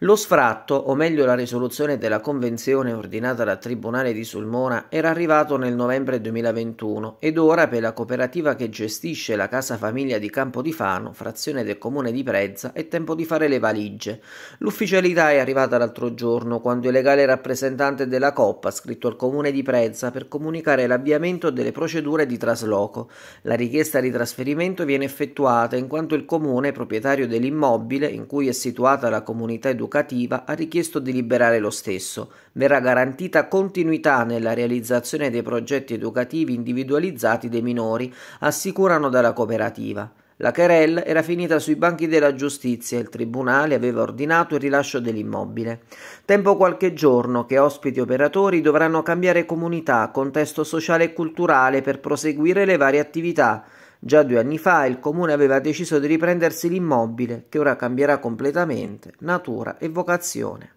Lo sfratto, o meglio la risoluzione della convenzione ordinata dal Tribunale di Sulmona, era arrivato nel novembre 2021 ed ora per la cooperativa che gestisce la casa famiglia di Campo di Fano, frazione del comune di Prezza, è tempo di fare le valigie. L'ufficialità è arrivata l'altro giorno quando il legale rappresentante della Coppa ha scritto al comune di Prezza per comunicare l'avviamento delle procedure di trasloco. La richiesta di trasferimento viene effettuata in quanto il comune, proprietario dell'immobile in cui è situata la comunità educativa, educativa ha richiesto di liberare lo stesso. Verrà garantita continuità nella realizzazione dei progetti educativi individualizzati dei minori, assicurano dalla cooperativa. La querelle era finita sui banchi della giustizia e il tribunale aveva ordinato il rilascio dell'immobile. Tempo qualche giorno che ospiti operatori dovranno cambiare comunità, contesto sociale e culturale per proseguire le varie attività. Già due anni fa il comune aveva deciso di riprendersi l'immobile, che ora cambierà completamente natura e vocazione.